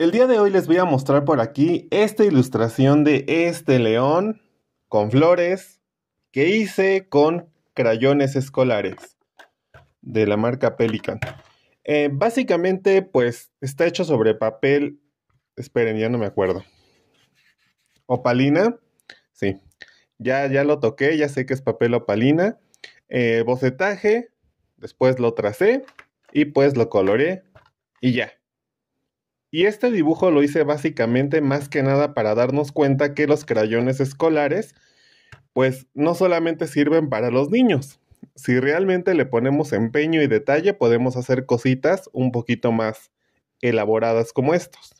El día de hoy les voy a mostrar por aquí esta ilustración de este león con flores que hice con crayones escolares de la marca Pelican. Eh, básicamente, pues está hecho sobre papel. Esperen, ya no me acuerdo. Opalina. Sí. Ya, ya lo toqué, ya sé que es papel opalina. Eh, bocetaje. Después lo tracé. Y pues lo coloré. Y ya. Y este dibujo lo hice básicamente más que nada para darnos cuenta que los crayones escolares pues no solamente sirven para los niños. Si realmente le ponemos empeño y detalle podemos hacer cositas un poquito más elaboradas como estos.